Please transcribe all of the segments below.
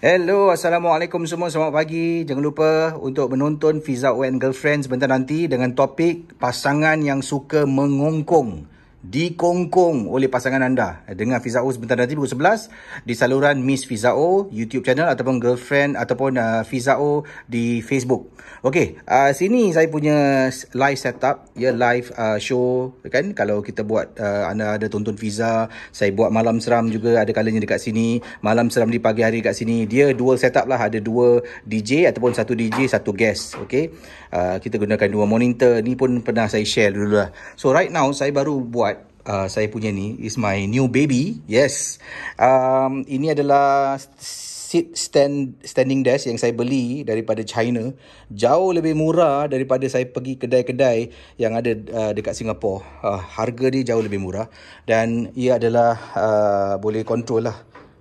Hello, Assalamualaikum semua. Selamat pagi. Jangan lupa untuk menonton Fizzout and Girlfriend sebentar nanti dengan topik pasangan yang suka mengongkong dikongkong oleh pasangan anda eh, dengan O sebentar nanti pukul 11 di saluran Miss O YouTube channel ataupun girlfriend ataupun uh, O di Facebook. Okey, uh, sini saya punya live setup, ya yeah, live uh, show kan kalau kita buat uh, anda ada tonton Fiza, saya buat malam seram juga ada kalanya dekat sini, malam seram di pagi hari dekat sini. Dia dual setup lah ada dua DJ ataupun satu DJ satu guest. Okey. Uh, kita gunakan dua monitor ni pun pernah saya share dulu lah. So right now saya baru buat uh, saya punya ni is my new baby. Yes. Um ini adalah sit stand standing desk yang saya beli daripada China. Jauh lebih murah daripada saya pergi kedai-kedai yang ada uh, dekat Singapura. Uh, harga dia jauh lebih murah dan ia adalah uh, boleh kontrol lah.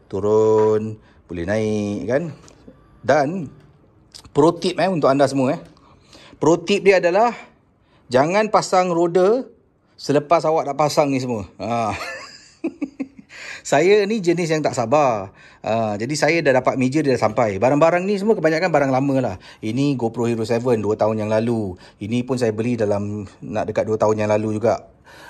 Turun, boleh naik kan? Dan pro tip eh untuk anda semua eh. Pro tip dia adalah jangan pasang roda selepas awak dah pasang ni semua. Ha. saya ni jenis yang tak sabar. Ha, jadi saya dah dapat meja dia dah sampai. Barang-barang ni semua kebanyakan barang lama lah. Ini GoPro Hero 7 2 tahun yang lalu. Ini pun saya beli dalam nak dekat 2 tahun yang lalu juga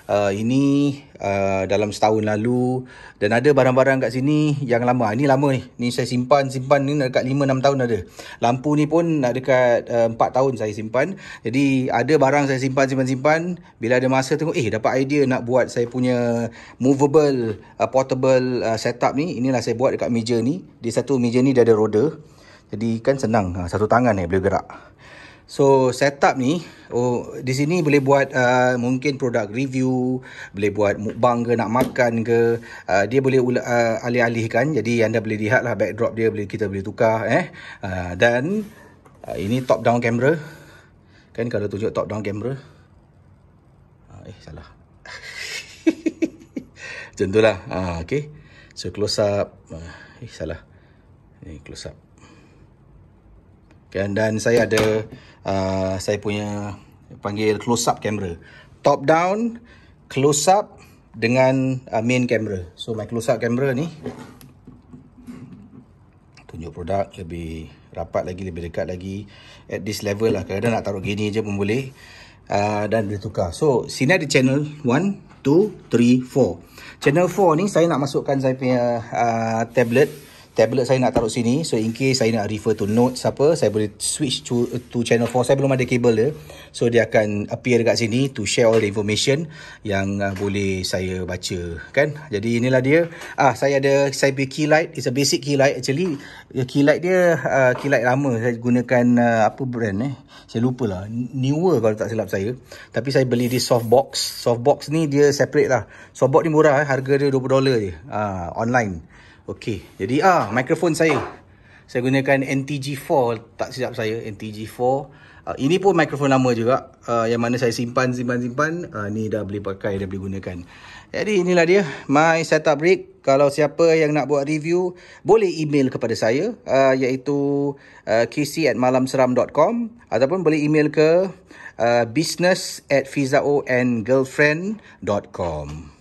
uh, ini uh, dalam setahun lalu dan ada barang-barang kat sini yang lama ah, ini lama ni ni saya simpan simpan ni dekat 5 6 tahun ada lampu ni pun nak dekat uh, 4 tahun saya simpan jadi ada barang saya simpan simpan simpan bila ada masa tengok eh dapat idea nak buat saya punya movable uh, portable uh, setup ni inilah saya buat dekat meja ni di satu meja ni dia ada roda jadi kan senang ah, satu tangan ni boleh gerak So setup ni oh di sini boleh buat uh, mungkin produk review, boleh buat mukbang ke nak makan ke, uh, dia boleh uh, alih-alihkan. Jadi anda boleh lihatlah backdrop dia boleh kita boleh tukar eh. Uh, dan uh, ini top down camera. Kan kalau tunjuk top down camera. Uh, eh salah. Tentulah. Ha uh, okey. So close up. Uh, eh salah. Ni close up. Okay dan saya ada Ah, saya punya panggil close up camera. Top down, close up dengan uh, main camera. So my close up camera ni tunjuk produk lebih rapat lagi, lebih dekat lagi at this level lah. kalau kadang nak taruh gini je pun boleh. Uh, dan boleh tukar. So, sini ada channel 1, 2, 3, 4. Channel 4 ni saya nak masukkan saya punya uh, tablet tablet saya nak taruh sini so in case saya nak refer to notes apa saya boleh switch to, to channel 4 saya belum ada kabel dia so dia akan appear dekat sini to share all the information yang uh, boleh saya baca kan jadi inilah dia ah saya ada saya punya key light it's a basic key light actually eh, key light dia uh, key light lama saya gunakan uh, apa brand eh saya lupalah newer kalau tak silap saya tapi saya beli di softbox softbox ni dia separate lah softbox ni murah eh harga dia 20 dolar je uh, online Okey, jadi ah mikrofon saya. Saya gunakan NTG4 tak silap saya NTG4. Uh, ah, ini pun mikrofon lama juga uh, yang mana saya simpan simpan simpan uh, ni dah boleh pakai dah boleh gunakan. Jadi inilah dia my setup rig. Kalau siapa yang nak buat review boleh email kepada saya uh, iaitu kc@malamseram.com ataupun boleh email ke uh, business@fizaoandgirlfriend.com.